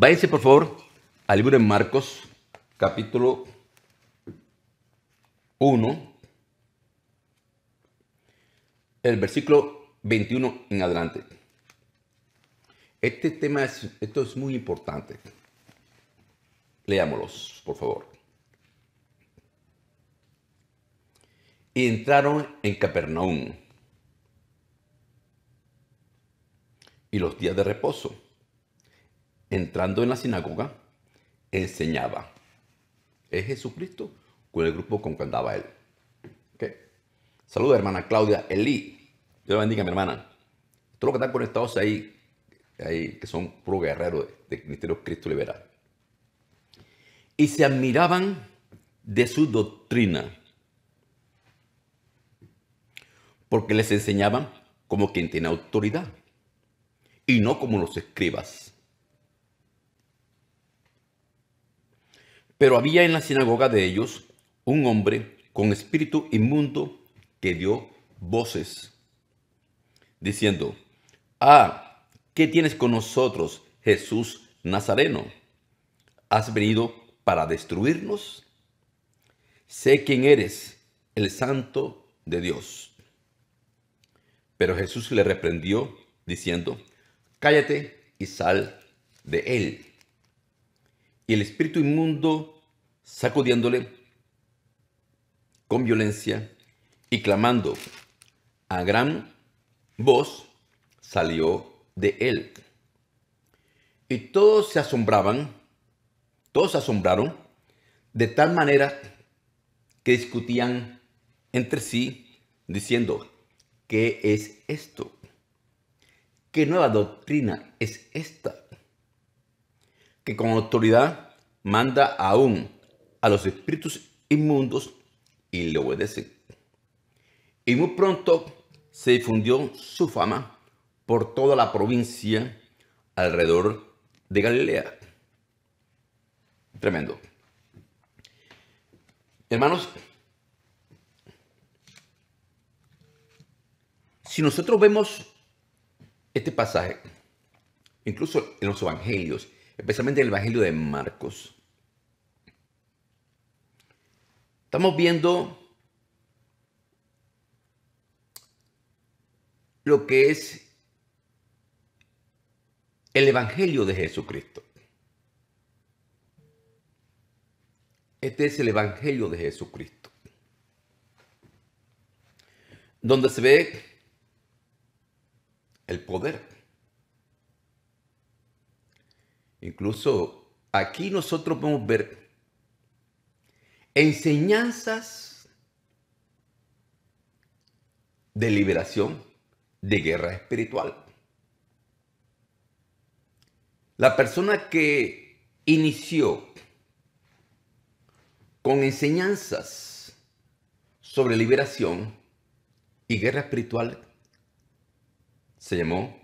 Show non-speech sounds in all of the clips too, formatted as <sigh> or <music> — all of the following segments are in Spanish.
Váyanse, por favor, al libro de Marcos, capítulo 1, el versículo 21 en adelante. Este tema es, esto es muy importante. Leámoslos, por favor. Y entraron en Capernaum. Y los días de reposo entrando en la sinagoga, enseñaba. Es Jesucristo con el grupo con que andaba él. ¿Okay? Saluda, hermana Claudia Eli. Dios la bendiga, mi hermana. Todos los que están conectados ahí, ahí que son puro guerreros del Ministerio Cristo Liberal. Y se admiraban de su doctrina, porque les enseñaban como quien tiene autoridad y no como los escribas. Pero había en la sinagoga de ellos un hombre con espíritu inmundo que dio voces, diciendo, Ah, ¿qué tienes con nosotros, Jesús Nazareno? ¿Has venido para destruirnos? Sé quién eres, el santo de Dios. Pero Jesús le reprendió, diciendo, Cállate y sal de él y el espíritu inmundo sacudiéndole con violencia y clamando a gran voz salió de él. Y todos se asombraban, todos se asombraron de tal manera que discutían entre sí diciendo, ¿qué es esto? ¿Qué nueva doctrina es esta? que con autoridad manda aún a los espíritus inmundos y le obedece. Y muy pronto se difundió su fama por toda la provincia alrededor de Galilea. Tremendo. Hermanos, si nosotros vemos este pasaje, incluso en los evangelios especialmente en el Evangelio de Marcos. Estamos viendo lo que es el Evangelio de Jesucristo. Este es el Evangelio de Jesucristo, donde se ve el poder Incluso aquí nosotros podemos ver enseñanzas de liberación de guerra espiritual. La persona que inició con enseñanzas sobre liberación y guerra espiritual se llamó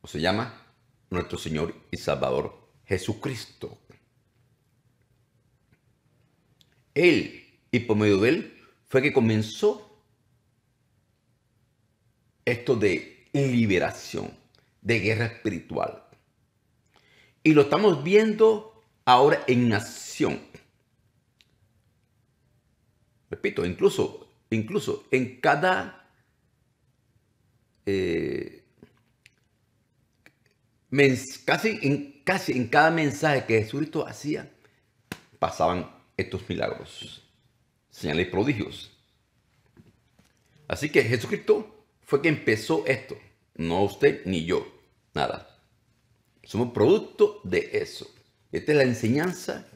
o se llama nuestro Señor y Salvador Jesucristo. Él y por medio de él fue que comenzó esto de liberación, de guerra espiritual. Y lo estamos viendo ahora en acción. Repito, incluso, incluso en cada eh, casi en, casi en cada mensaje que Jesucristo hacía, pasaban estos milagros, señales y prodigios. Así que Jesucristo fue quien empezó esto, no usted ni yo, nada. Somos producto de eso. Esta es la enseñanza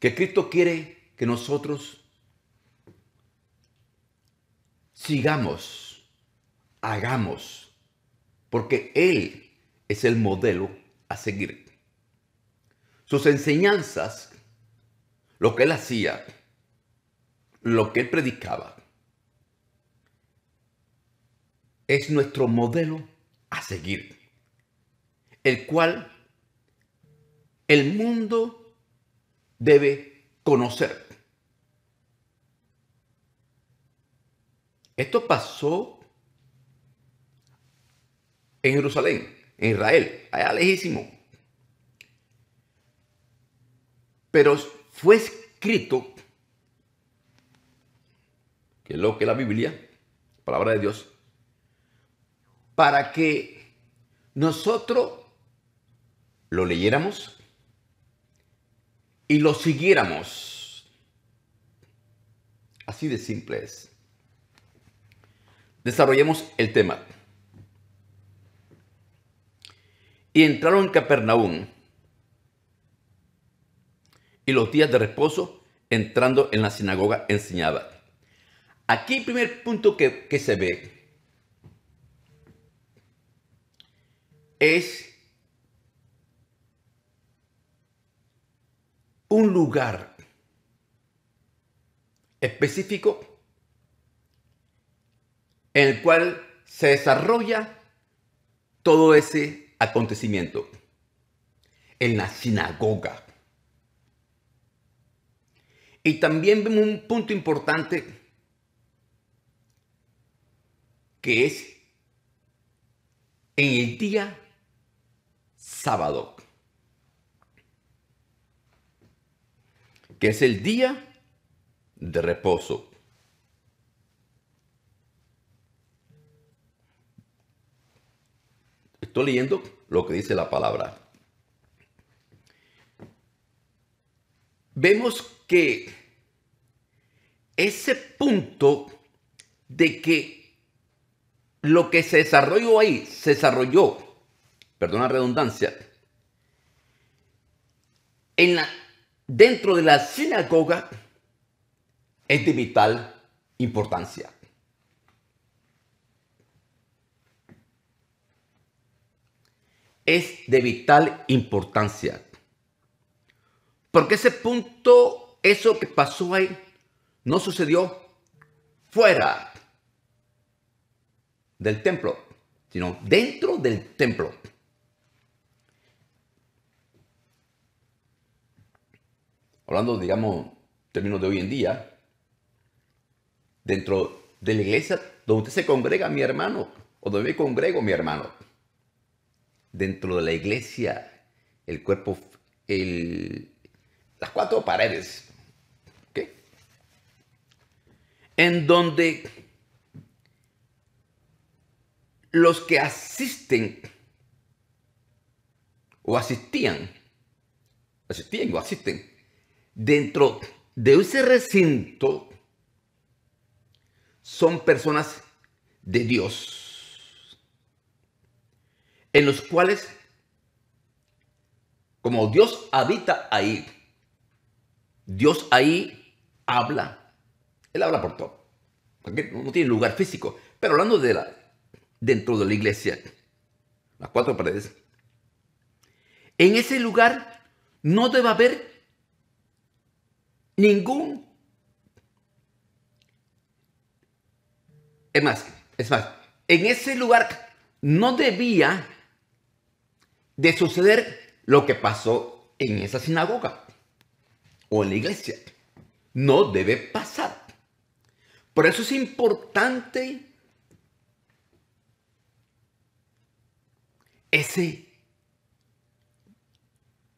que Cristo quiere que nosotros sigamos hagamos, porque Él es el modelo a seguir. Sus enseñanzas, lo que Él hacía, lo que Él predicaba, es nuestro modelo a seguir, el cual el mundo debe conocer. Esto pasó en Jerusalén, en Israel, allá lejísimo. Pero fue escrito, que es lo que la Biblia, palabra de Dios, para que nosotros lo leyéramos y lo siguiéramos. Así de simple es. Desarrollemos el tema. y entraron en Capernaum. Y los días de reposo, entrando en la sinagoga, enseñaba. Aquí el primer punto que, que se ve es un lugar específico en el cual se desarrolla todo ese acontecimiento en la sinagoga. Y también vemos un punto importante que es en el día sábado, que es el día de reposo. Estoy leyendo lo que dice la palabra. Vemos que ese punto de que lo que se desarrolló ahí, se desarrolló, perdona la redundancia, en la, dentro de la sinagoga es de vital importancia. es de vital importancia. Porque ese punto, eso que pasó ahí, no sucedió fuera del templo, sino dentro del templo. Hablando, digamos, términos de hoy en día, dentro de la iglesia donde usted se congrega mi hermano, o donde me congrego mi hermano dentro de la iglesia, el cuerpo, las cuatro paredes, en donde los que asisten o asistían, asistían o asisten, dentro de ese recinto son personas de Dios en los cuales, como Dios habita ahí, Dios ahí habla. Él habla por todo. Porque no tiene lugar físico. Pero hablando de la, dentro de la iglesia, las cuatro paredes, en ese lugar no debe haber ningún... Es más, es más, en ese lugar no debía de suceder lo que pasó en esa sinagoga o en la iglesia. No debe pasar. Por eso es importante ese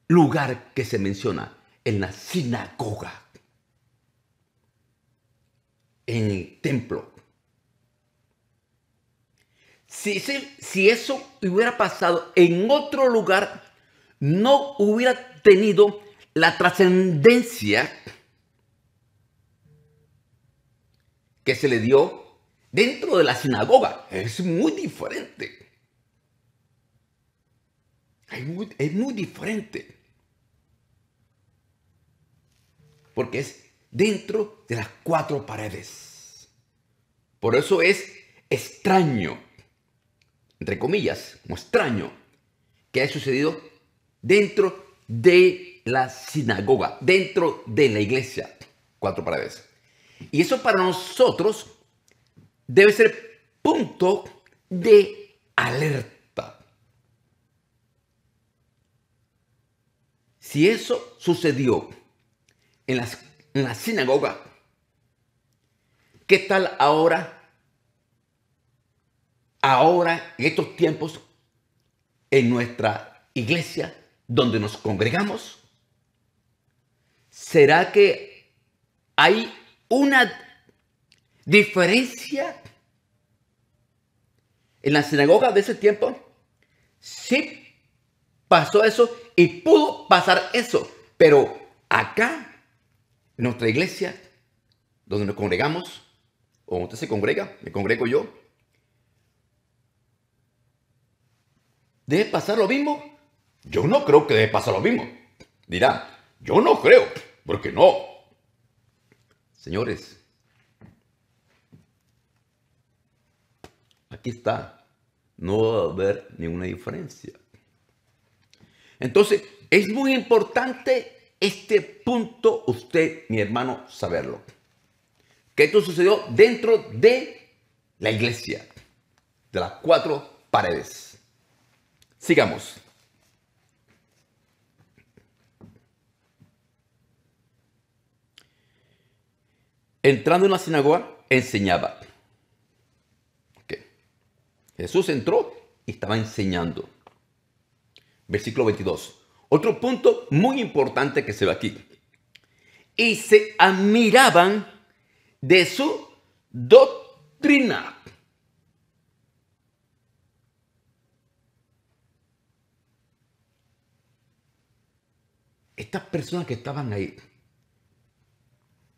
lugar que se menciona en la sinagoga, en el templo, si, eso hubiera pasado en otro lugar, no hubiera tenido la trascendencia que se le dio dentro de la sinagoga. Es muy diferente. es muy, diferente. Porque es dentro de las cuatro paredes. Por eso es extraño entre comillas, como extraño, que ha sucedido dentro de la sinagoga, dentro de la iglesia. Cuatro paredes. Y eso para nosotros debe ser punto de alerta. Si eso sucedió en en la sinagoga, ¿qué tal ahora ahora, en estos tiempos, en nuestra iglesia donde nos congregamos? ¿Será que hay una diferencia en la sinagoga de ese tiempo? Sí, pasó eso y pudo pasar eso, pero acá, en nuestra iglesia, donde nos congregamos, o usted se congrega, me congrego yo, ¿Debe pasar lo mismo? Yo no creo que debe pasar lo mismo. Dirá, yo no creo, porque no. Señores, aquí está. No va a haber ninguna diferencia. Entonces, es muy importante este punto, usted, mi hermano, saberlo. Que esto sucedió dentro de la iglesia, de las cuatro paredes. Sigamos. Entrando en la sinagoga, enseñaba. Jesús entró y estaba enseñando. Versículo 22. Otro punto muy importante que se ve aquí. Y se admiraban de su doctrina. estas personas que estaban ahí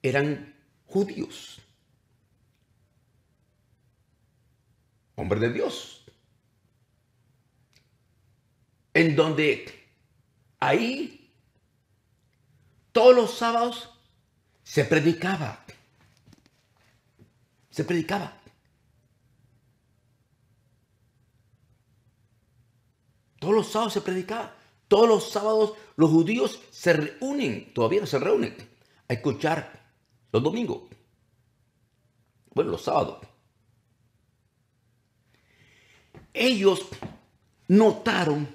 eran judíos, hombres de Dios, en donde ahí todos los sábados se predicaba, se predicaba. Todos los sábados se predicaba, todos los sábados los judíos se reúnen, todavía no se reúnen, a escuchar los domingos. Bueno, los sábados. Ellos notaron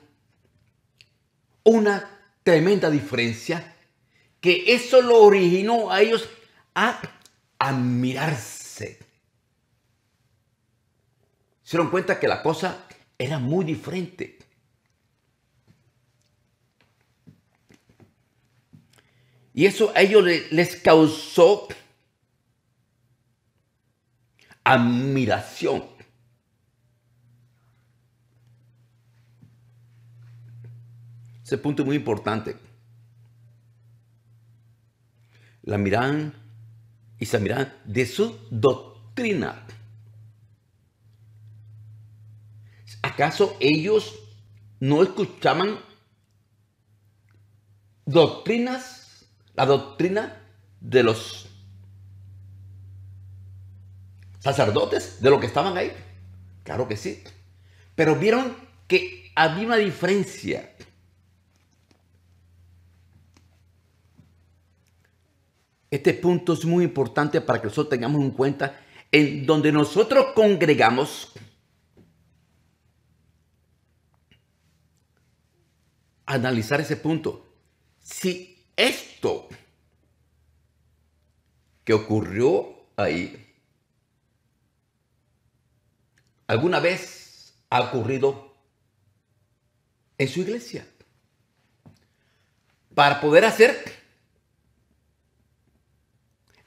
una tremenda diferencia que eso lo originó a ellos a admirarse. Se dieron cuenta que la cosa era muy diferente. Y eso a ellos les causó admiración. Ese punto es muy importante. La miran y se miran de su doctrina. ¿Acaso ellos no escuchaban doctrinas la doctrina de los sacerdotes, de lo que estaban ahí. Claro que sí. Pero vieron que había una diferencia. Este punto es muy importante para que nosotros tengamos en cuenta en donde nosotros congregamos. Analizar ese punto. Si esto que ocurrió ahí alguna vez ha ocurrido en su iglesia. Para poder hacer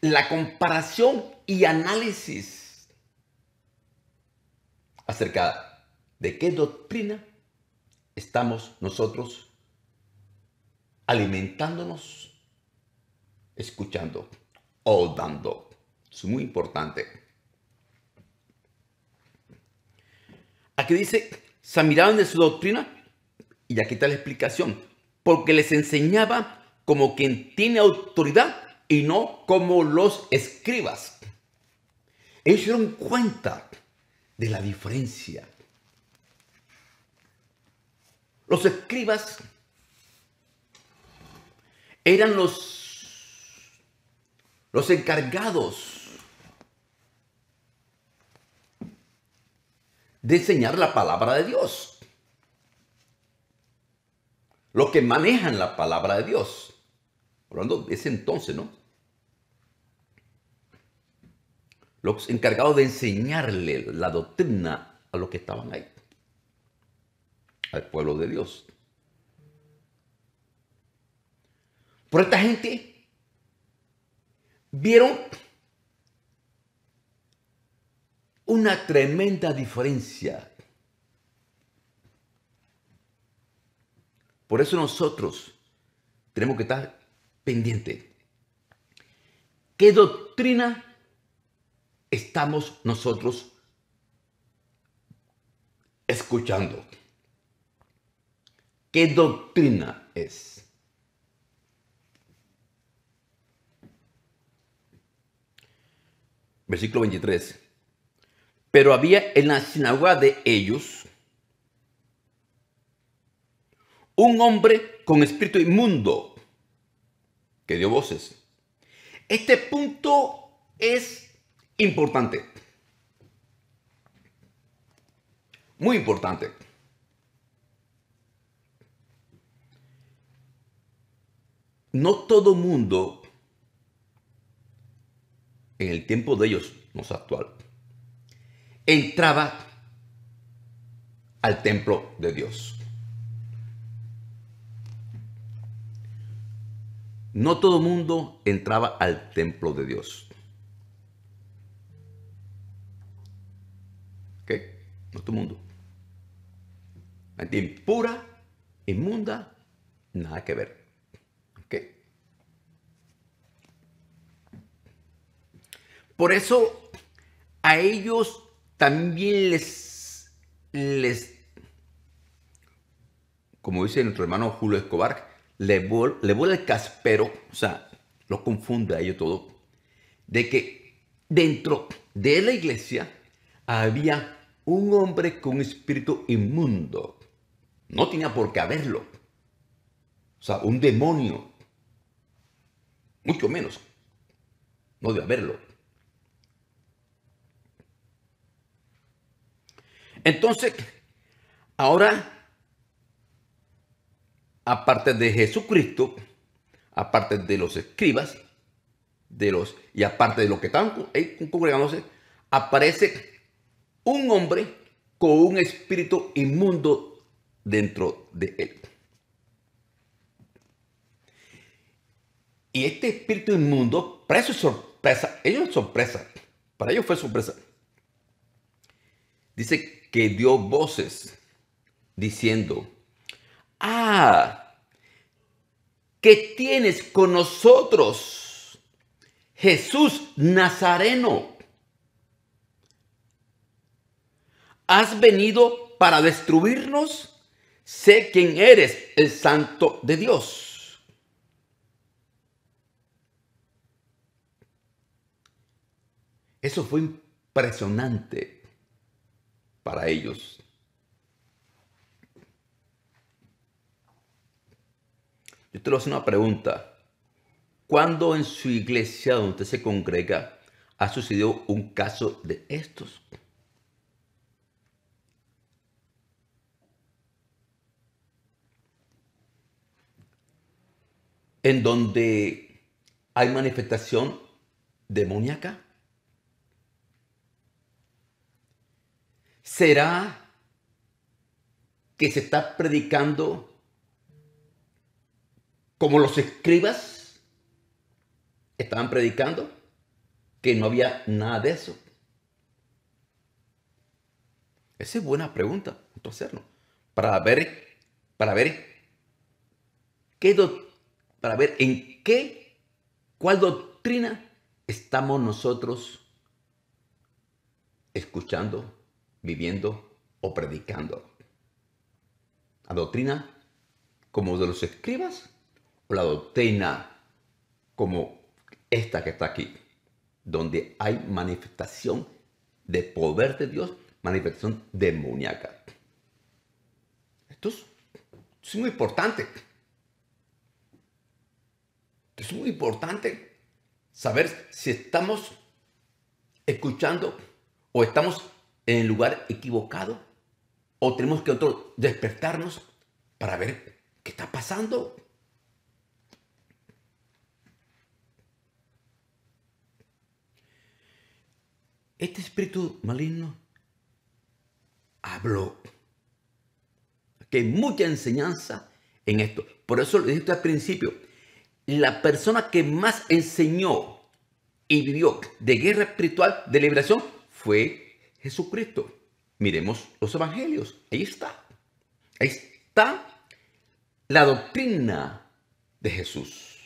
la comparación y análisis acerca de qué doctrina estamos nosotros alimentándonos, escuchando o dando. Es muy importante. Aquí dice, se miraban de su doctrina y aquí está la explicación, porque les enseñaba como quien tiene autoridad y no como los escribas. Ellos se dieron cuenta de la diferencia. Los escribas eran los, los encargados de enseñar la palabra de Dios. Los que manejan la palabra de Dios. Hablando de ese entonces, ¿no? Los encargados de enseñarle la doctrina a los que estaban ahí. Al pueblo de Dios. Por esta gente vieron una tremenda diferencia. Por eso nosotros tenemos que estar pendientes. ¿Qué doctrina estamos nosotros escuchando? ¿Qué doctrina es? versículo 23. Pero había en la sinagoga de ellos un hombre con espíritu inmundo que dio voces. Este punto es importante. Muy importante. No todo mundo en el tiempo de ellos, no es actual, entraba al templo de Dios. No todo mundo entraba al templo de Dios. ¿Qué? No todo el mundo. Gente impura, inmunda, nada que ver. Por eso a ellos también les, les como dice nuestro hermano Julio Escobar, le, vuelve el caspero, o sea, lo confunde a ellos todo, de que dentro de la iglesia había un hombre con espíritu inmundo. No tenía por qué haberlo. O sea, un demonio. Mucho menos. No debe haberlo. Entonces, ahora, aparte de Jesucristo, aparte de los escribas, de los, y aparte de los que estaban congregándose, aparece un hombre con un espíritu inmundo dentro de él. Y este espíritu inmundo, para eso es sorpresa, ellos sorpresa, para ellos fue sorpresa. Dice que dio voces diciendo, ah, ¿qué tienes con nosotros, Jesús Nazareno? ¿Has venido para destruirnos? Sé quién eres, el santo de Dios. Eso fue impresionante para ellos. Yo te lo hago una pregunta. ¿Cuándo en su iglesia donde se congrega ha sucedido un caso de estos? En donde hay manifestación demoníaca. ¿Será que se está predicando como los escribas estaban predicando? Que no había nada de eso. Esa es buena pregunta, Para ver, para ver qué para ver en qué, cuál doctrina estamos nosotros escuchando viviendo o predicando. La doctrina como de los escribas o la doctrina como esta que está aquí, donde hay manifestación de poder de Dios, manifestación demoníaca. Esto es, muy importante. Es muy importante saber si estamos escuchando o estamos en el lugar equivocado? ¿O tenemos que despertarnos para ver qué está pasando? Este espíritu maligno habló. Que hay mucha enseñanza en esto. Por eso lo dije al principio. La persona que más enseñó y vivió de guerra espiritual, de liberación, fue Jesucristo. Miremos los evangelios. Ahí está. Ahí está la doctrina de Jesús.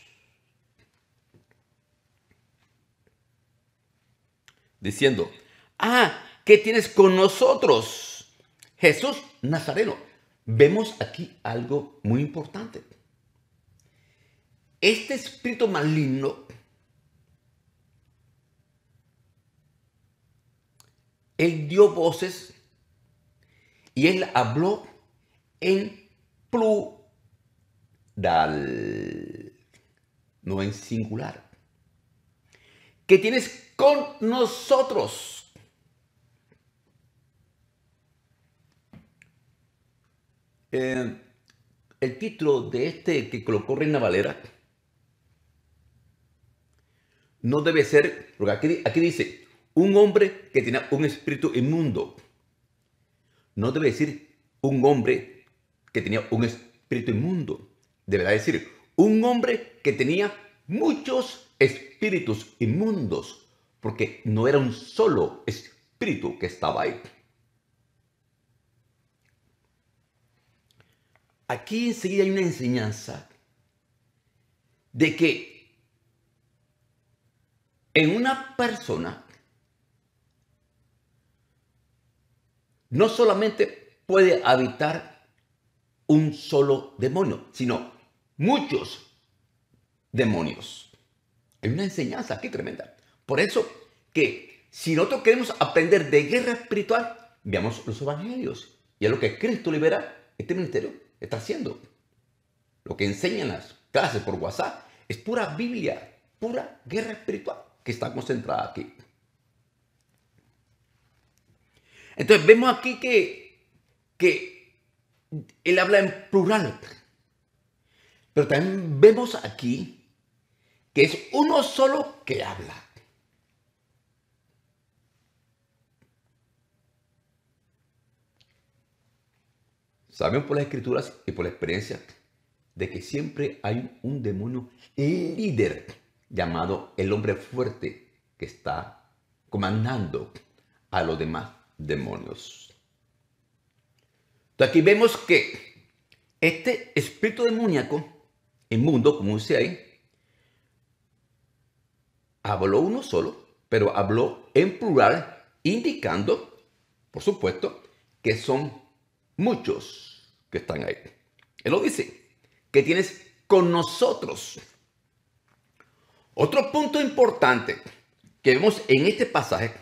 Diciendo, ah, ¿qué tienes con nosotros? Jesús Nazareno. Vemos aquí algo muy importante. Este espíritu maligno Él dio voces y él habló en plural, no en singular. ¿Qué tienes con nosotros? Eh, el título de este que colocó Reina Valera no debe ser, porque aquí dice, un hombre que tenía un espíritu inmundo. No debe decir un hombre que tenía un espíritu inmundo. Deberá decir un hombre que tenía muchos espíritus inmundos, porque no era un solo espíritu que estaba ahí. Aquí enseguida hay una enseñanza de que en una persona no solamente puede habitar un solo demonio, sino muchos demonios. Hay una enseñanza aquí tremenda. Por eso que si nosotros queremos aprender de guerra espiritual, veamos los evangelios y a lo que Cristo libera, este ministerio está haciendo. Lo que enseñan las clases por WhatsApp es pura Biblia, pura guerra espiritual que está concentrada aquí. Entonces vemos aquí que, él habla en plural, pero también vemos aquí que es uno solo que habla. Sabemos por las escrituras y por la experiencia de que siempre hay un demonio líder llamado el hombre fuerte que está comandando a los demás demonios. aquí vemos que este espíritu demoníaco, mundo, como dice ahí, habló uno solo, pero habló en plural, indicando, por supuesto, que son muchos que están ahí. Él lo dice, que tienes con nosotros. Otro punto importante que vemos en este pasaje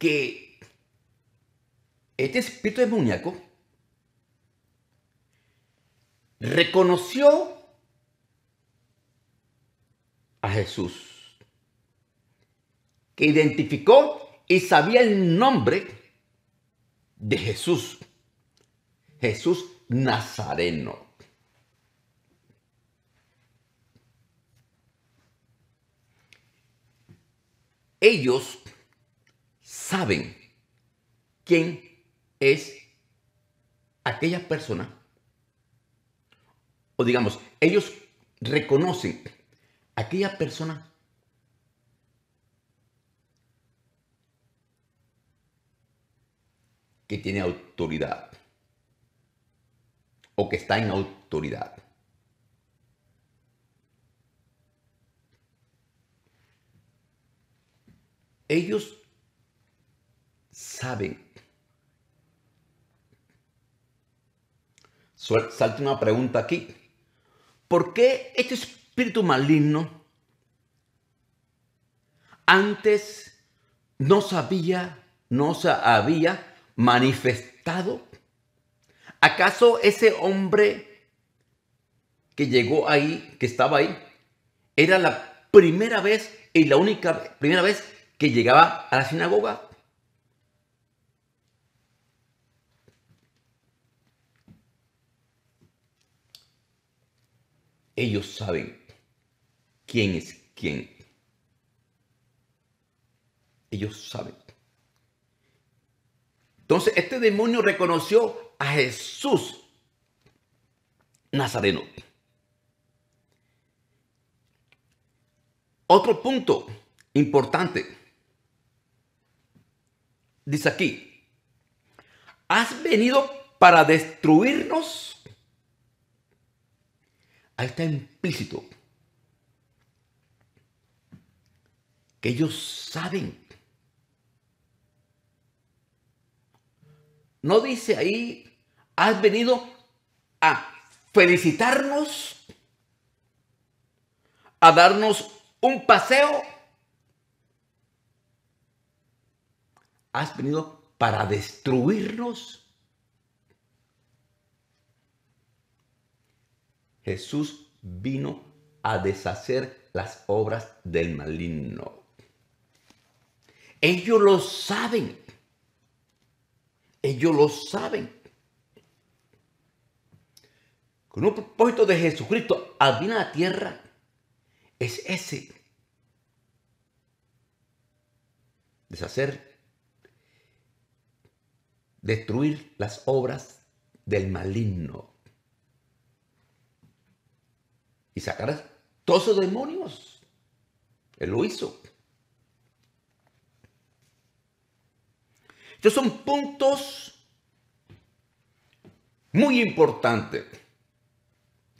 que este espíritu demoníaco reconoció a Jesús, que identificó y sabía el nombre de Jesús, Jesús Nazareno. Ellos saben quién es aquella persona, o digamos, ellos reconocen aquella persona que tiene autoridad o que está en autoridad. Ellos saben. Salta una pregunta aquí. ¿Por qué este espíritu maligno antes no sabía, no se había manifestado? ¿Acaso ese hombre que llegó ahí, que estaba ahí, era la primera vez y la única primera vez que llegaba a la sinagoga? ellos saben quién es quién. Ellos saben. Entonces este demonio reconoció a Jesús Nazareno. Otro punto importante. Dice aquí, has venido para destruirnos Ahí está implícito que ellos saben. No dice ahí, has venido a felicitarnos, a darnos un paseo. Has venido para destruirnos. Jesús vino a deshacer las obras del maligno. Ellos lo saben. Ellos lo saben. Con un propósito de Jesucristo adivina la tierra es ese. Deshacer, destruir las obras del maligno. y todos esos demonios. Él lo hizo. Estos son puntos muy importantes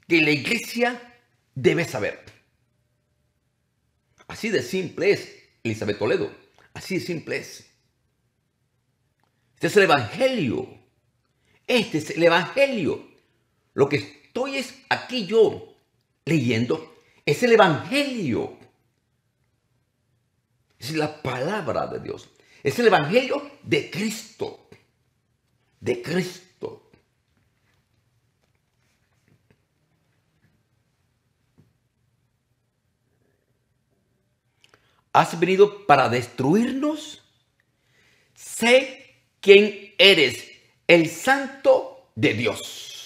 que la iglesia debe saber. Así de simple es, Elizabeth Toledo. Así de simple es. Este es el Evangelio. Este es el Evangelio. Lo que estoy es aquí yo leyendo es el Evangelio. Es la palabra de Dios. Es el Evangelio de Cristo. De Cristo. ¿Has venido para destruirnos? Sé quién eres, el santo de Dios.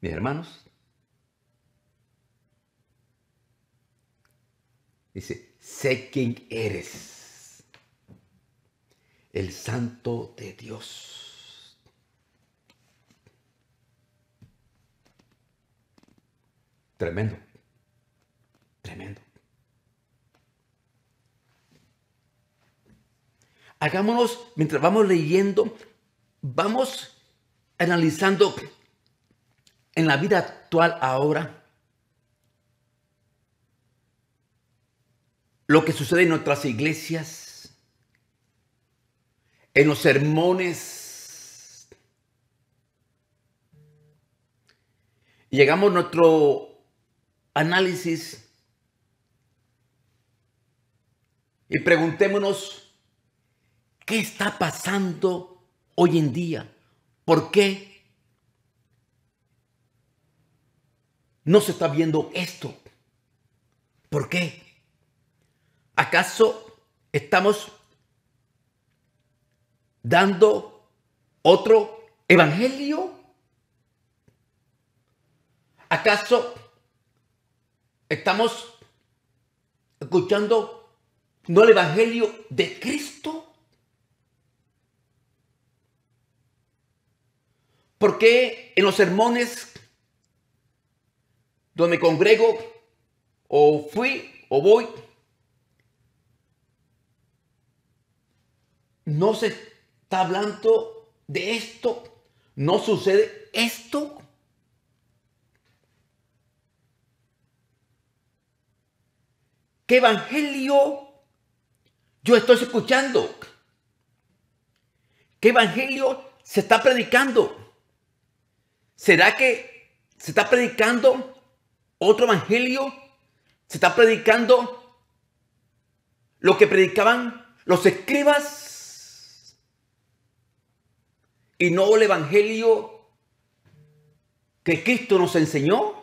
Mis hermanos, dice, sé quién eres, el santo de Dios. Tremendo. Tremendo. Hagámonos, mientras vamos leyendo, vamos analizando en la vida actual ahora, lo que sucede en nuestras iglesias, en los sermones, llegamos a nuestro análisis y preguntémonos, ¿qué está pasando hoy en día? ¿Por qué no se está viendo esto? ¿Por qué? ¿Acaso estamos dando otro evangelio? ¿Acaso estamos escuchando no el evangelio de Cristo? ¿Por qué en los sermones donde congrego o fui o voy, no se está hablando de esto, no sucede esto. ¿Qué evangelio yo estoy escuchando? ¿Qué evangelio se está predicando? ¿Será que se está predicando otro evangelio, se está predicando lo que predicaban los escribas y no el evangelio que Cristo nos enseñó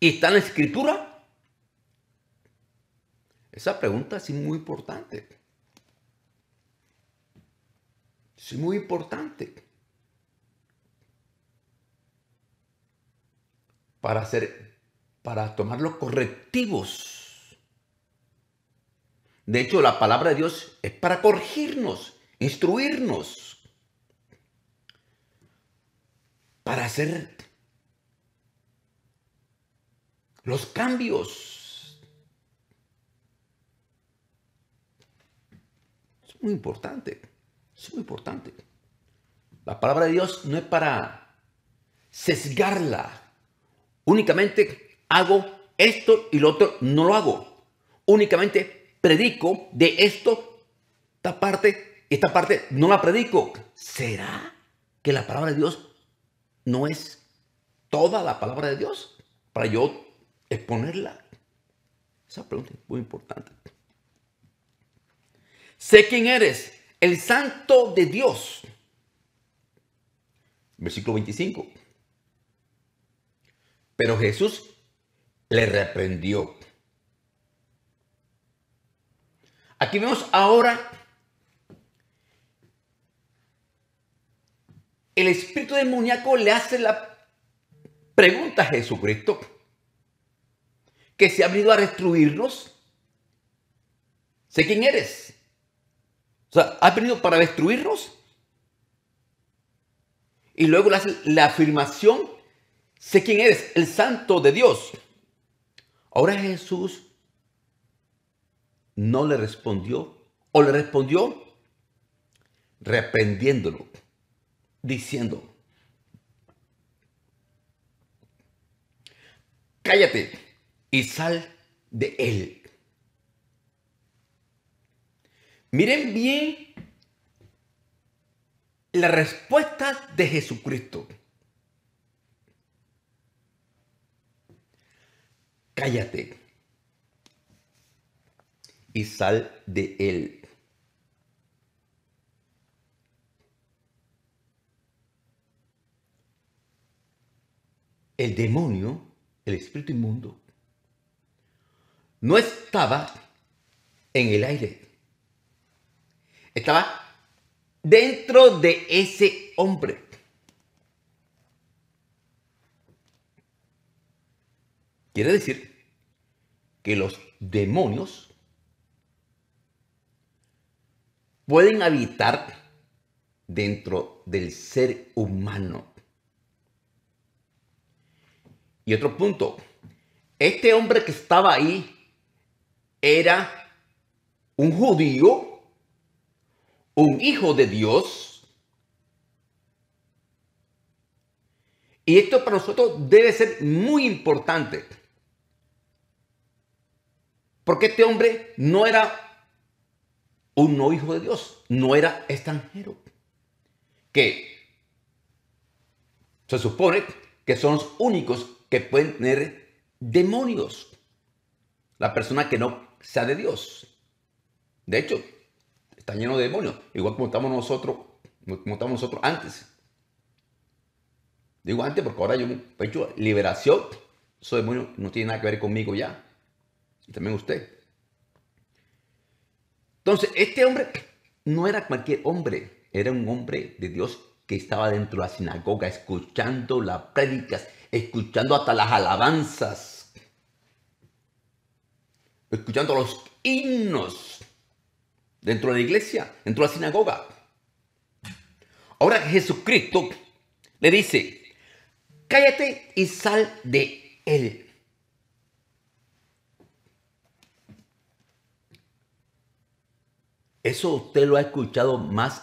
y está en la escritura. Esa pregunta es muy importante. Es muy importante. Para hacer para tomar los correctivos. De hecho, la palabra de Dios es para corregirnos, instruirnos, para hacer los cambios. Es muy importante, es muy importante. La palabra de Dios no es para sesgarla únicamente hago esto y lo otro no lo hago. Únicamente predico de esto, esta parte, esta parte no la predico. ¿Será que la palabra de Dios no es toda la palabra de Dios para yo exponerla? Esa pregunta es muy importante. Sé quién eres, el santo de Dios. Versículo 25. Pero Jesús le reprendió. Aquí vemos ahora el espíritu demoníaco le hace la pregunta a Jesucristo que se ha venido a destruirnos. Sé quién eres. O sea, has venido para destruirnos. Y luego le hace la afirmación, sé quién eres, el santo de Dios. Ahora Jesús no le respondió o le respondió reprendiéndolo, diciendo, cállate y sal de él. Miren bien La respuesta de Jesucristo. cállate y sal de él. El demonio, el espíritu inmundo, no estaba en el aire. Estaba dentro de ese hombre. Quiere decir que los demonios pueden habitar dentro del ser humano. Y otro punto, este hombre que estaba ahí era un judío, un hijo de Dios. Y esto para nosotros debe ser muy importante. Porque este hombre no era un no hijo de Dios, no era extranjero. Que se supone que son los únicos que pueden tener demonios. La persona que no sea de Dios. De hecho, está lleno de demonios, igual como estamos nosotros, como estamos nosotros antes. Digo antes porque ahora yo he hecho liberación. Esos demonios no tiene nada que ver conmigo ya y también usted. Entonces, este hombre no era cualquier hombre, era un hombre de Dios que estaba dentro de la sinagoga, escuchando las prédicas, escuchando hasta las alabanzas, escuchando los himnos dentro de la iglesia, dentro de la sinagoga. Ahora Jesucristo le dice, cállate y sal de él. ¿Eso usted lo ha escuchado más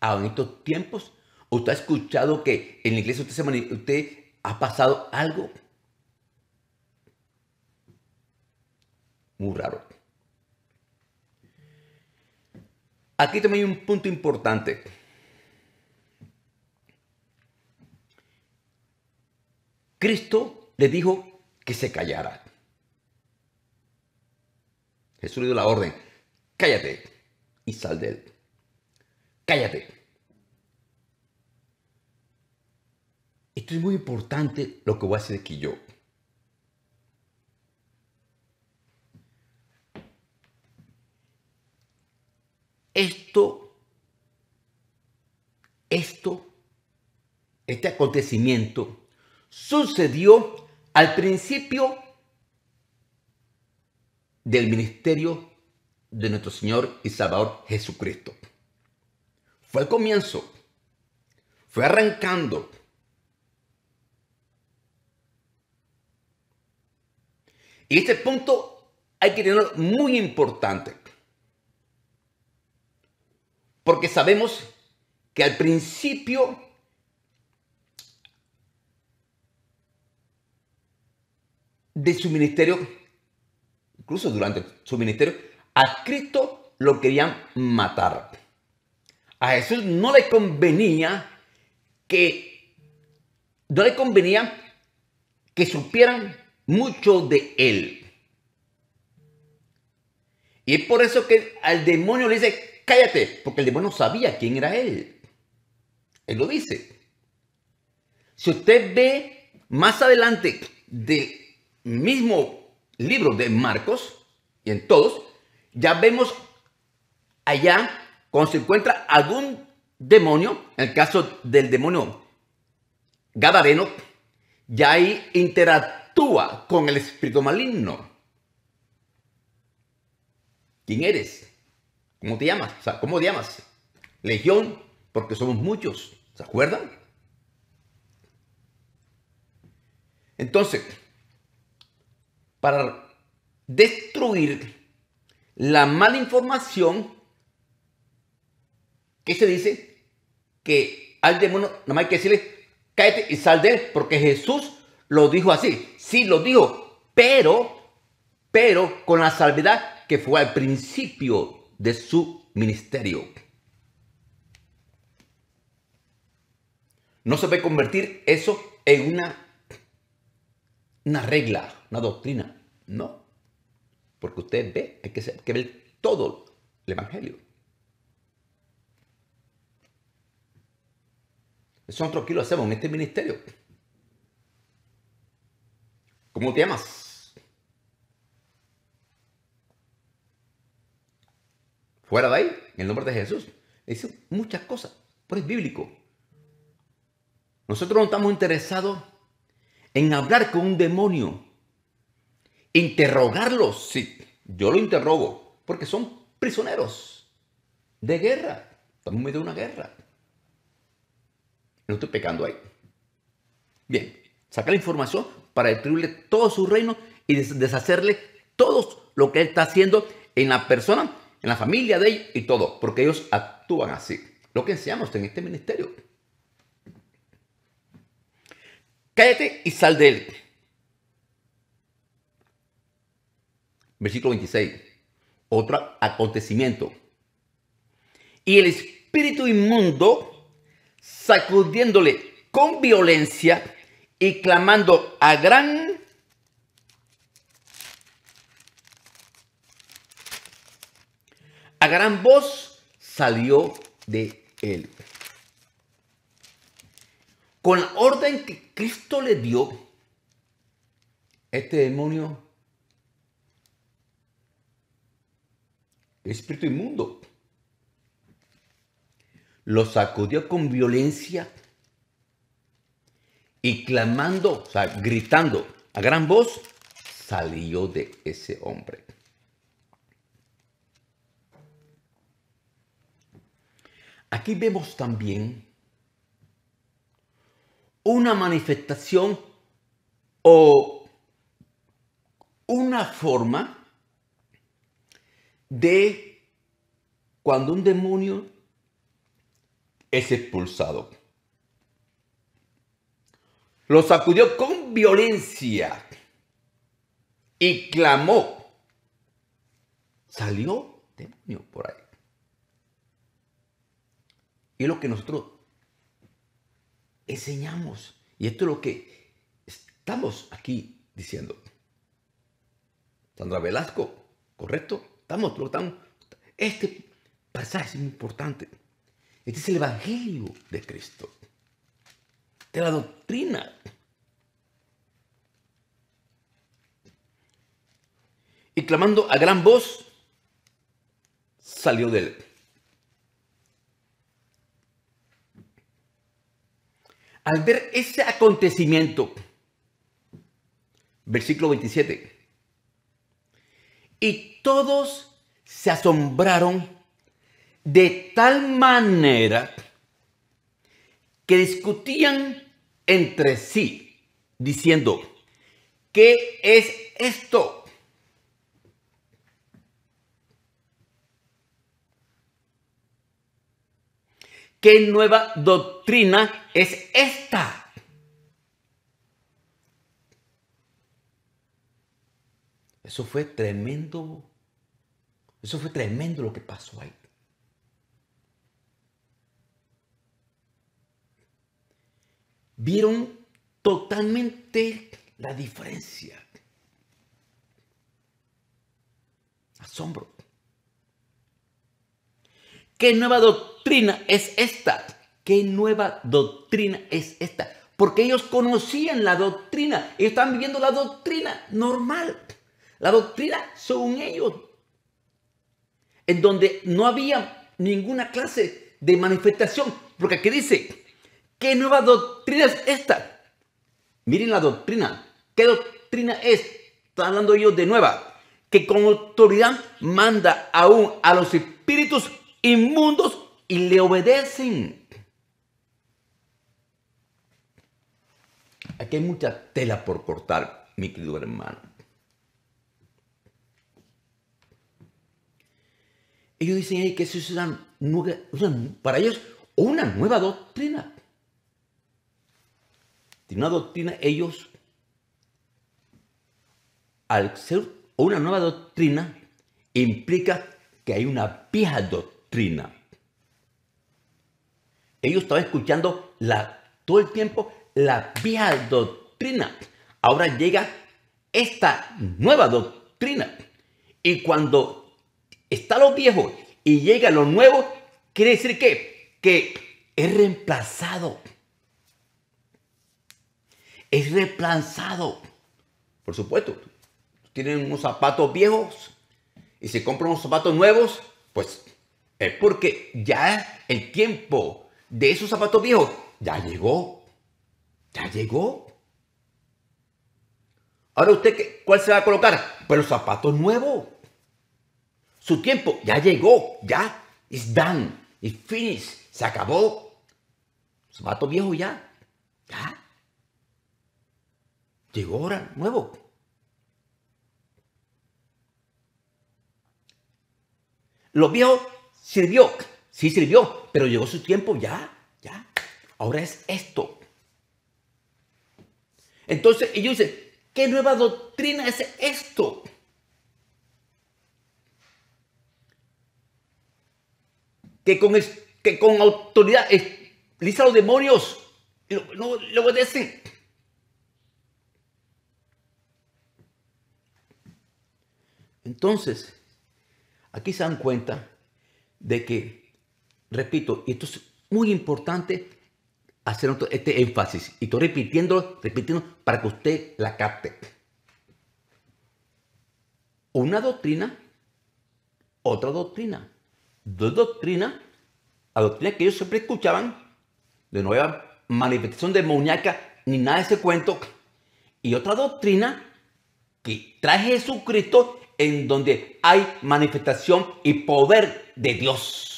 a estos tiempos? ¿Usted ha escuchado que en la iglesia usted, se usted ha pasado algo? Muy raro. Aquí también hay un punto importante. Cristo le dijo que se callara. Jesús le dio la orden, cállate y sal de él. Cállate. Esto es muy importante lo que voy a hacer aquí yo. Esto, esto, este acontecimiento sucedió al principio del ministerio de nuestro Señor y Salvador Jesucristo. Fue el comienzo, fue arrancando. Y este punto hay que tenerlo muy importante. Porque sabemos que al principio de su ministerio, incluso durante su ministerio, a Cristo lo querían matar. A Jesús no le convenía que no le convenía que supieran mucho de él. Y es por eso que al demonio le dice, cállate, porque el demonio sabía quién era él. Él lo dice. Si usted ve más adelante del mismo libro de Marcos y en todos, ya vemos allá cuando se encuentra algún demonio, en el caso del demonio Gadareno, ya ahí interactúa con el espíritu maligno. ¿Quién eres? ¿Cómo te llamas? ¿Cómo te llamas? Legión, porque somos muchos. ¿Se acuerdan? Entonces, para destruir la mala información que se dice que al demonio no hay que decirle, cállate y sal de él, porque Jesús lo dijo así. Sí, lo dijo, pero, pero con la salvedad que fue al principio de su ministerio. No se puede convertir eso en una, una regla, una doctrina, no. Porque usted ve, hay que, que ver todo el Evangelio. Eso nosotros aquí lo hacemos en este ministerio. ¿Cómo te llamas? Fuera de ahí, en el nombre de Jesús. Dice muchas cosas, pero es bíblico. Nosotros no estamos interesados en hablar con un demonio interrogarlos. Sí, yo lo interrogo, porque son prisioneros de guerra. Estamos en medio de una guerra. No estoy pecando ahí. Bien, saca la información para destruirle todo su reino y deshacerle todo lo que él está haciendo en la persona, en la familia de él y todo, porque ellos actúan así. Lo que enseñamos en este ministerio. Cállate y sal de él. versículo 26, otro acontecimiento. Y el espíritu inmundo, sacudiéndole con violencia y clamando a gran a gran voz, salió de él. Con la orden que Cristo le dio, este demonio espíritu inmundo. Lo sacudió con violencia y clamando, o sea, gritando a gran voz, salió de ese hombre. Aquí vemos también una manifestación o una forma de cuando un demonio es expulsado. Lo sacudió con violencia y clamó. Salió demonio por ahí. Y es lo que nosotros enseñamos. Y esto es lo que estamos aquí diciendo. Sandra Velasco, ¿correcto? Estamos estamos. Este pasaje es importante. Este es el Evangelio de Cristo. De la doctrina. Y clamando a gran voz, salió de él. Al ver ese acontecimiento, versículo 27, y todos se asombraron de tal manera que discutían entre sí, diciendo, ¿qué es esto? ¿Qué nueva doctrina es esta? Eso fue tremendo. Eso fue tremendo lo que pasó ahí. Vieron totalmente la diferencia. Asombro. ¿Qué nueva doctrina es esta? ¿Qué nueva doctrina es esta? Porque ellos conocían la doctrina, ellos estaban viviendo la doctrina normal. La doctrina, según ellos, en donde no había ninguna clase de manifestación, porque aquí dice, ¿qué nueva doctrina es esta? Miren la doctrina. ¿Qué doctrina es? Está hablando ellos de nueva. Que con autoridad manda aún a los espíritus inmundos y le obedecen. Aquí hay mucha tela por cortar, mi querido hermano. Ellos dicen ahí que eso es para ellos una nueva doctrina. una doctrina, ellos, al ser una nueva doctrina, implica que hay una vieja doctrina. Ellos estaban escuchando la, todo el tiempo la vieja doctrina. Ahora llega esta nueva doctrina. Y cuando está los viejos y llega los nuevos. quiere decir que, que es reemplazado. Es reemplazado. Por supuesto, tienen unos zapatos viejos y se compran unos zapatos nuevos, pues es porque ya el tiempo de esos zapatos viejos ya llegó. Ya llegó. Ahora usted, ¿cuál se va a colocar? Pues los zapatos nuevos. Su tiempo ya llegó, ya. It's done. It's finished. Se acabó. Su vato viejo ya. Ya. Llegó ahora nuevo. Lo viejos sirvió. Sí sirvió, pero llegó su tiempo ya. Ya. Ahora es esto. Entonces ellos dicen, ¿qué nueva doctrina es esto? que con, que con autoridad lista los demonios y lo, no le Entonces, aquí se dan cuenta de que, repito, y esto es muy importante hacer este énfasis, y estoy repitiéndolo, repitiendo para que usted la capte. Una doctrina, otra doctrina dos doctrinas, la doctrina que ellos siempre escuchaban, de nueva manifestación demoníaca, ni nada de ese cuento, y otra doctrina que trae Jesucristo en donde hay manifestación y poder de Dios.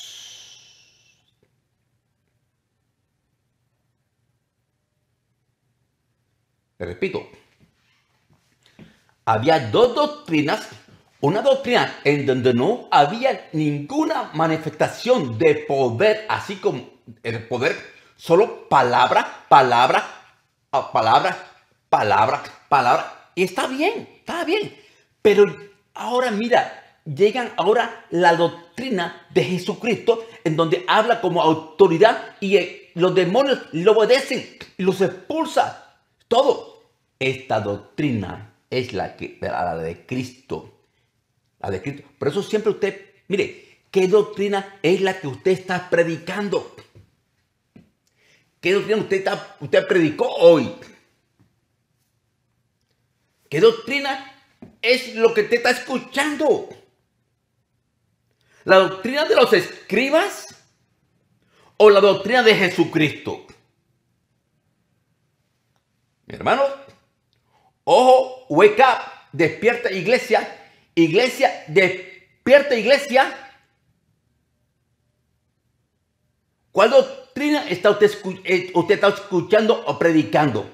Te repito, había dos doctrinas una doctrina en donde no había ninguna manifestación de poder, así como el poder, solo palabra, palabra, ah, palabra, palabra, palabra. Y está bien, está bien. Pero ahora mira, llegan ahora la doctrina de Jesucristo en donde habla como autoridad y eh, los demonios lo obedecen y los expulsa. Todo. Esta doctrina es la, que, la de Cristo la de Cristo. Por eso siempre usted, mire, ¿qué doctrina es la que usted está predicando? ¿Qué doctrina usted, está, usted predicó hoy? ¿Qué doctrina es lo que usted está escuchando? ¿La doctrina de los escribas o la doctrina de Jesucristo? Mi hermano, ojo, wake up, despierta iglesia Iglesia, despierta iglesia. ¿Cuál doctrina está usted, eh, usted está escuchando o predicando?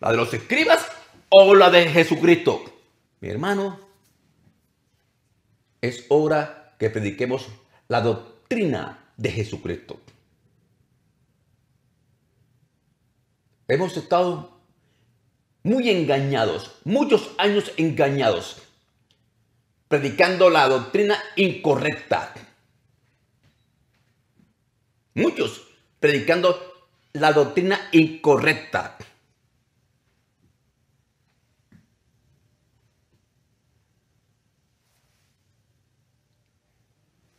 ¿La de los escribas o la de Jesucristo? Mi hermano, es hora que prediquemos la doctrina de Jesucristo. Hemos estado muy engañados, muchos años engañados predicando la doctrina incorrecta. Muchos predicando la doctrina incorrecta.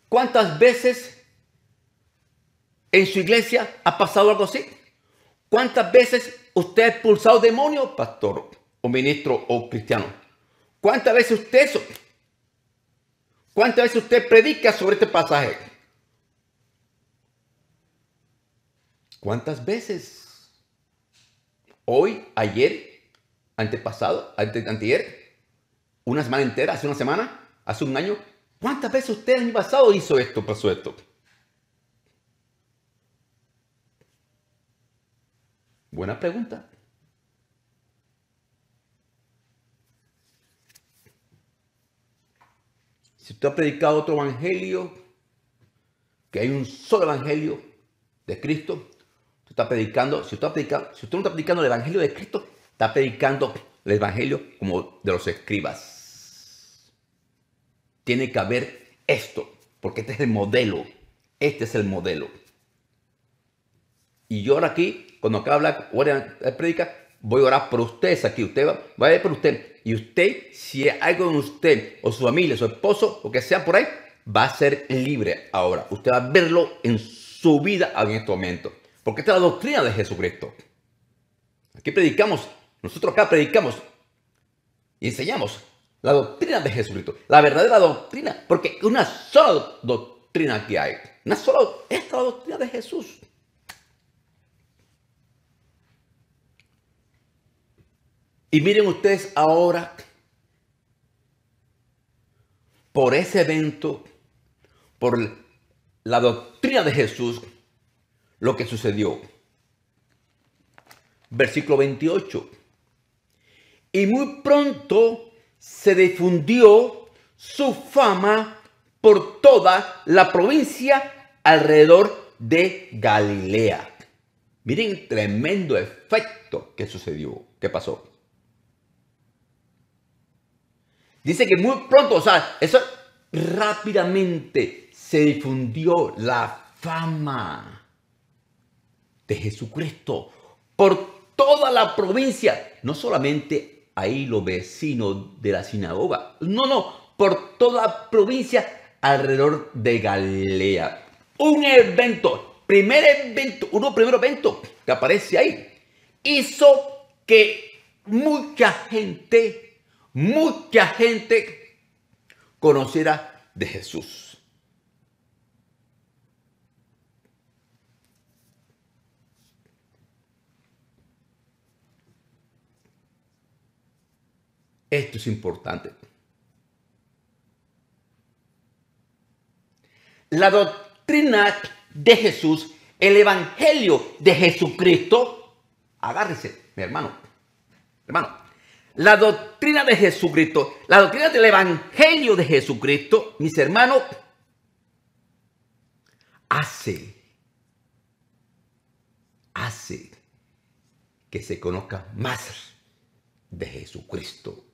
¿Cuántas veces en su iglesia ha pasado algo así? ¿Cuántas veces usted ha expulsado demonios, pastor, o ministro, o cristiano? ¿Cuántas veces usted eso? ¿Cuántas veces usted predica sobre este pasaje? ¿Cuántas veces? Hoy, ayer, antepasado, ante, antier, una semana entera, hace una semana, hace un año. ¿Cuántas veces usted el pasado hizo esto, pasó esto? Buena pregunta. Si usted ha predicado otro evangelio, que hay un solo evangelio de Cristo, tú estás predicando, si usted no está predicando el evangelio de Cristo, está predicando el evangelio como de los escribas. Tiene que haber esto, porque este es el modelo. Este es el modelo. Y yo ahora aquí, cuando acá habla, predica, voy a orar por ustedes aquí. Usted a orar por ustedes. Y usted, si hay algo en usted, o su familia, su esposo, o que sea por ahí, va a ser libre ahora. Usted va a verlo en su vida en este momento. Porque esta es la doctrina de Jesucristo. Aquí predicamos, nosotros acá predicamos y enseñamos la doctrina de Jesucristo, la verdadera doctrina, porque una sola doctrina que hay, una sola, esta es la doctrina de Jesús. Y miren ustedes ahora, por ese evento, por la doctrina de Jesús, lo que sucedió. Versículo 28. Y muy pronto se difundió su fama por toda la provincia alrededor de Galilea. Miren el tremendo efecto que sucedió, que pasó. Dice que muy pronto, o sea, eso rápidamente se difundió la fama de Jesucristo por toda la provincia, no solamente ahí los vecinos de la sinagoga, no, no, por toda la provincia alrededor de Galilea. Un evento, primer evento, uno primer evento que aparece ahí, hizo que mucha gente mucha gente conociera de Jesús. Esto es importante. La doctrina de Jesús, el evangelio de Jesucristo, agárrese, mi hermano, hermano, la doctrina de Jesucristo, la doctrina del Evangelio de Jesucristo, mis hermanos, hace, hace que se conozca más de Jesucristo.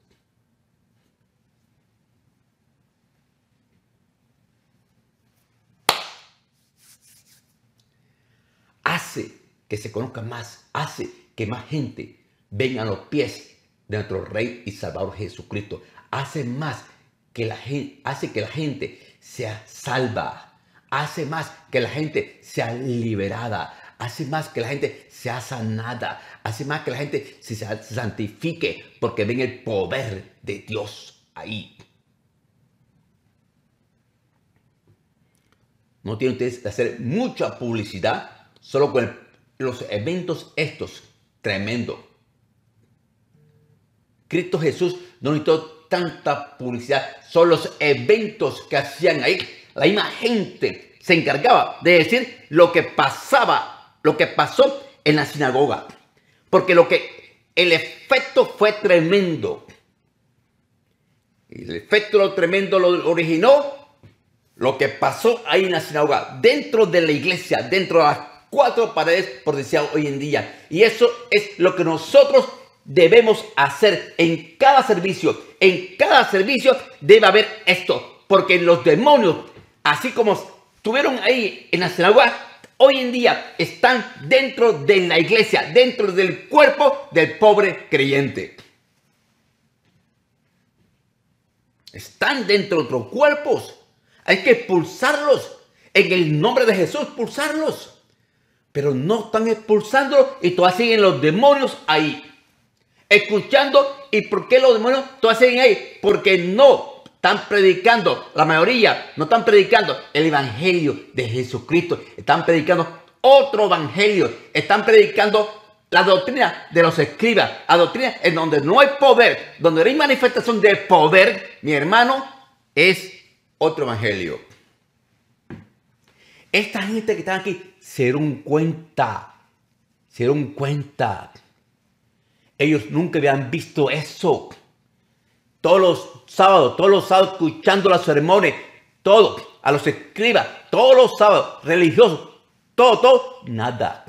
Hace que se conozca más, hace que más gente venga a los pies de nuestro Rey y Salvador Jesucristo. Hace más que la gente, hace que la gente sea salva. Hace más que la gente sea liberada. Hace más que la gente sea sanada. Hace más que la gente se santifique porque ven el poder de Dios ahí. No tienen ustedes que hacer mucha publicidad solo con los eventos estos. Tremendo. Cristo Jesús no necesitó tanta publicidad. Son los eventos que hacían ahí. La misma gente se encargaba de decir lo que pasaba, lo que pasó en la sinagoga. Porque lo que el efecto fue tremendo. El efecto tremendo lo originó lo que pasó ahí en la sinagoga, dentro de la iglesia, dentro de las cuatro paredes, por decir hoy en día. Y eso es lo que nosotros debemos hacer en cada servicio. En cada servicio debe haber esto, porque los demonios, así como estuvieron ahí en la hoy en día están dentro de la iglesia, dentro del cuerpo del pobre creyente. Están dentro de otros cuerpos. Hay que expulsarlos. En el nombre de Jesús, expulsarlos. Pero no están expulsándolos y todavía siguen los demonios ahí escuchando. ¿Y por qué los demonios tú hacen ahí? Porque no están predicando, la mayoría no están predicando el evangelio de Jesucristo. Están predicando otro evangelio. Están predicando la doctrina de los escribas, la doctrina en donde no hay poder, donde no hay manifestación de poder, mi hermano, es otro evangelio. Esta gente que está aquí se dieron cuenta, se dieron cuenta ellos nunca habían visto eso. Todos los sábados, todos los sábados escuchando las sermones, todo, a los escribas, todos los sábados, religiosos, todo, todo, nada.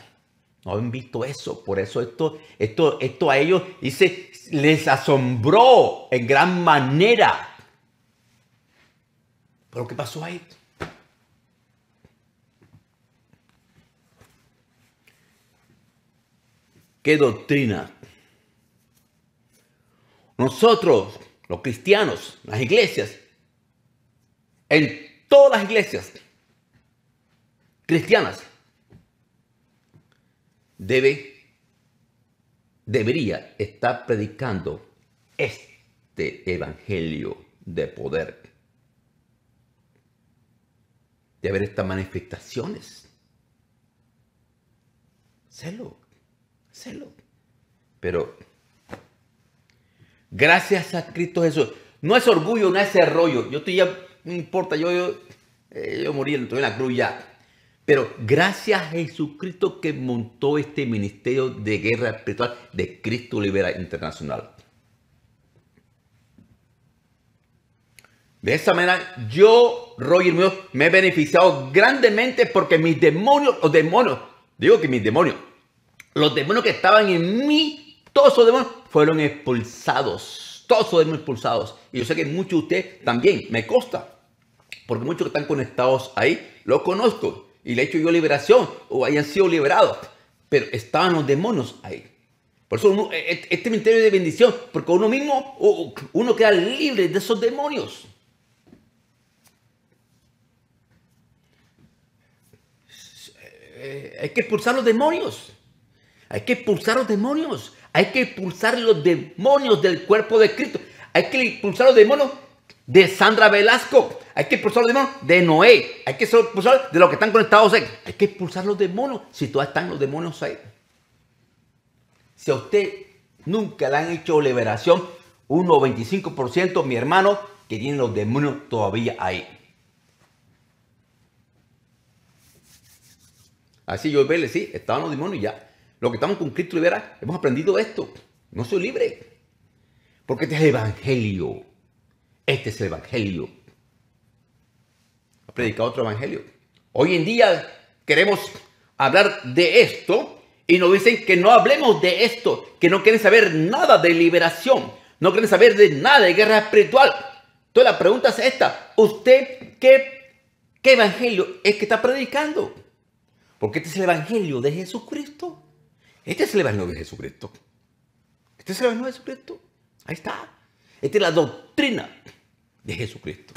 No habían visto eso. Por eso esto, esto, esto a ellos, dice, les asombró en gran manera. Pero ¿qué pasó ahí? ¿Qué doctrina nosotros, los cristianos, las iglesias, en todas las iglesias cristianas, debe, debería estar predicando este evangelio de poder. De haber estas manifestaciones. Celo, celo, Pero Gracias a Cristo Jesús. No es orgullo, no es arroyo. Yo estoy ya, no importa, yo, yo, eh, morí, en la cruz ya. Pero gracias a Jesucristo que montó este ministerio de guerra espiritual de Cristo Libera Internacional. De esa manera, yo, Roger mío, me he beneficiado grandemente porque mis demonios, los demonios, digo que mis demonios, los demonios que estaban en mí todos esos demonios fueron expulsados. Todos los demonios expulsados. Y yo sé que muchos de ustedes también, me consta. Porque muchos que están conectados ahí, los conozco. Y le he hecho yo liberación o hayan sido liberados. Pero estaban los demonios ahí. Por eso e-, e-, este ministerio de bendición, porque uno mismo, uno queda libre de esos demonios. Hay que expulsar los demonios. Hay que expulsar los demonios. Hay que expulsar los demonios del cuerpo de Cristo. Hay que expulsar los demonios de Sandra Velasco. Hay que expulsar los demonios de Noé. Hay que expulsar de los que están conectados ahí. Hay que expulsar los demonios si todavía están los demonios ahí. Si a usted nunca le han hecho liberación, 95% mi hermano, que tienen los demonios todavía ahí. Así yo vele, sí, estaban los demonios ya los que estamos con Cristo libera, hemos aprendido esto. No soy libre. Porque este es el Evangelio. Este es el Evangelio. Ha predicado otro Evangelio. Hoy en día queremos hablar de esto y nos dicen que no hablemos de esto, que no quieren saber nada de liberación, no quieren saber de nada de guerra espiritual. Entonces la pregunta es esta, ¿usted qué, qué evangelio es que está predicando? Porque este es el evangelio de Jesucristo. Este es el Evangelio de Jesucristo. Este es el Evangelio de Jesucristo. Ahí está. Esta es la doctrina de Jesucristo.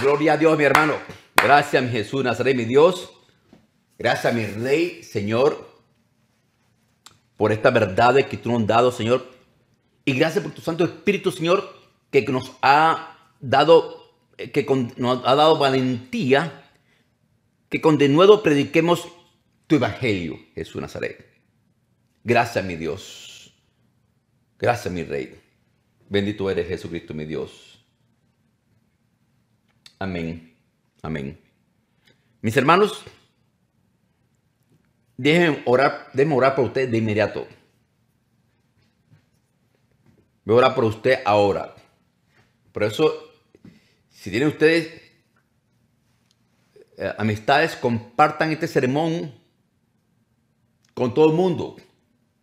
gloria a Dios, mi hermano. Gracias, mi Jesús Nazaret, mi Dios. Gracias, mi Rey, Señor, por esta verdad que tú nos has dado, Señor. Y gracias por tu Santo Espíritu, Señor, que nos ha dado, que nos ha dado valentía que con de nuevo prediquemos tu evangelio, Jesús Nazaret. Gracias, mi Dios. Gracias, mi Rey. Bendito eres Jesucristo, mi Dios. Amén. Amén. Mis hermanos, déjenme orar, por ustedes de inmediato. Voy a orar por usted ahora. Por eso, si tienen ustedes eh, amistades, compartan este sermón con todo el mundo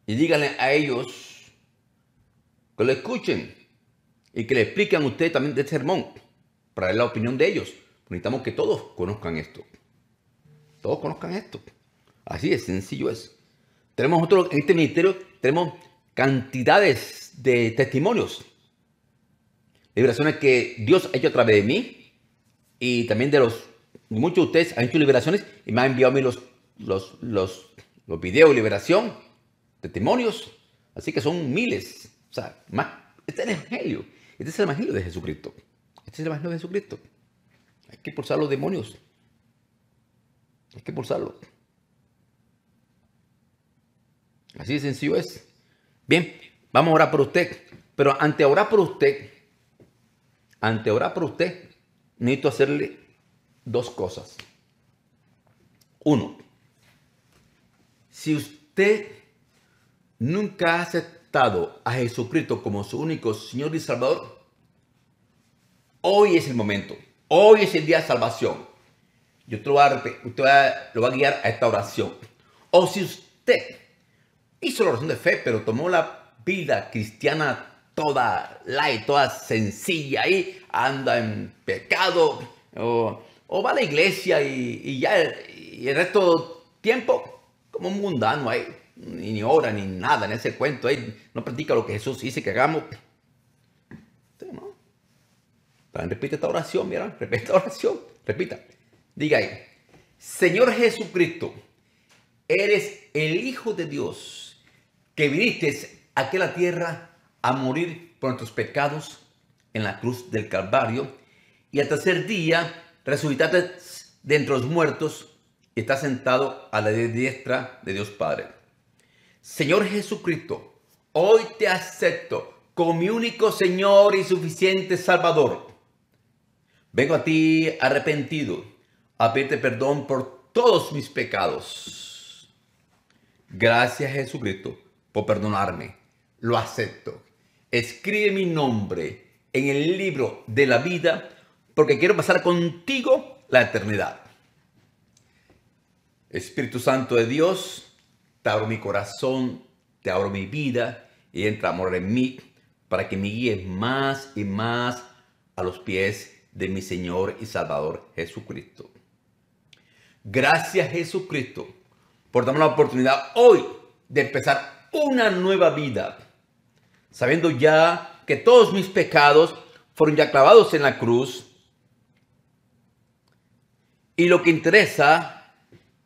y díganle a ellos que lo escuchen y que le expliquen a ustedes también de este sermón para ver la opinión de ellos. Necesitamos que todos conozcan esto. Todos conozcan esto. Así de sencillo es. Tenemos otro, en este ministerio tenemos cantidades de testimonios, liberaciones que Dios ha hecho a través de mí y también de los muchos de ustedes han hecho liberaciones y me han enviado a mí los, los, los, videos de liberación, testimonios. Así que son miles. O sea, más. Este es el Evangelio. Este es el Evangelio de Jesucristo. Este es el Evangelio de Jesucristo. Hay que pulsar los demonios. Hay que pulsarlo. Así de sencillo es. Bien, vamos a orar por usted. Pero ante orar por usted, ante orar por usted, necesito hacerle dos cosas. Uno, si usted nunca ha aceptado a Jesucristo como su único Señor y Salvador, hoy es el momento. Hoy es el día de salvación. Yo te voy a, usted lo va a guiar a esta oración. O si usted hizo la oración de fe, pero tomó la vida cristiana toda light, toda sencilla y anda en pecado, o o va a la iglesia y, ya y el resto tiempo como un mundano ahí, ni ora ni nada en ese cuento ahí, no practica lo que Jesús dice que hagamos. repite esta oración, mira, repite esta oración, repita. Diga ahí, Señor Jesucristo, eres el Hijo de Dios que viniste aquí a la tierra a morir por nuestros pecados en la cruz del Calvario y al tercer día resucitaste de entre los muertos y está sentado a la diestra de Dios Padre. Señor Jesucristo, hoy te acepto como mi único Señor y suficiente Salvador. Vengo a ti arrepentido a pedirte perdón por todos mis pecados. Gracias Jesucristo por perdonarme. Lo acepto. Escribe mi nombre en el libro de la vida porque quiero pasar contigo la eternidad. Espíritu Santo de Dios, te abro mi corazón, te abro mi vida y entra amor en mí para que me guíes más y más a los pies de mi Señor y Salvador Jesucristo. Gracias Jesucristo por darme la oportunidad hoy de empezar una nueva vida, sabiendo ya que todos mis pecados fueron ya clavados en la cruz y lo que interesa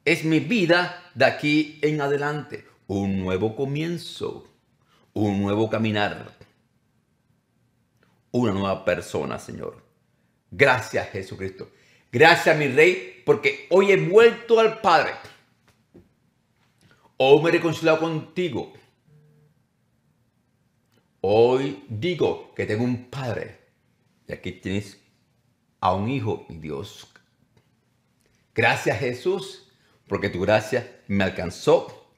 es mi vida de aquí en adelante. Un nuevo comienzo, un nuevo caminar, una nueva persona, Señor. Gracias, Jesucristo. Gracias, mi Rey, porque hoy he vuelto al Padre. Hoy me he reconciliado contigo. Hoy digo que tengo un Padre. Y aquí tienes a un Hijo, mi Dios. Gracias Jesús, porque tu gracia me alcanzó.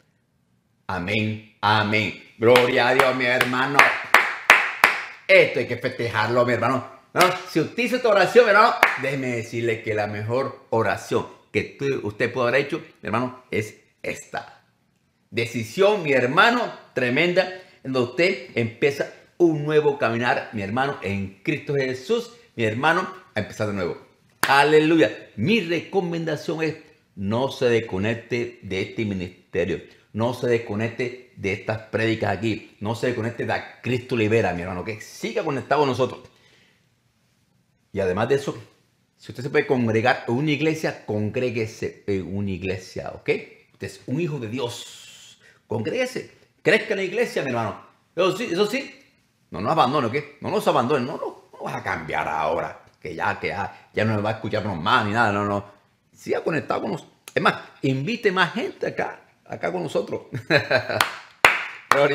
Amén, amén. Gloria a Dios, mi hermano. Esto hay que festejarlo, mi hermano. No, si usted hizo esta oración, mi hermano, déjeme decirle que la mejor oración que usted puede haber hecho, mi hermano, es esta. Decisión, mi hermano, tremenda, en donde usted empieza un nuevo caminar, mi hermano, en Cristo Jesús, mi hermano, a empezar de nuevo. Aleluya. Mi recomendación es no se desconecte de este ministerio. No se desconecte de estas prédicas aquí. No se desconecte de Cristo Libera, mi hermano, que siga conectado con nosotros. Y además de eso, si usted se puede congregar en una iglesia, congréguese en una iglesia, ¿ok? Usted es un hijo de Dios. Congréguese. Crezca en la iglesia, mi hermano. Eso sí, eso sí. No nos abandone, ¿ok? No nos abandone. No, no, no vas a cambiar ahora que ya, que ya, ya no va a escucharnos más ni nada, no, no. Siga conectado con nosotros. Es más, invite más gente acá, acá con nosotros. <laughs> Gloria.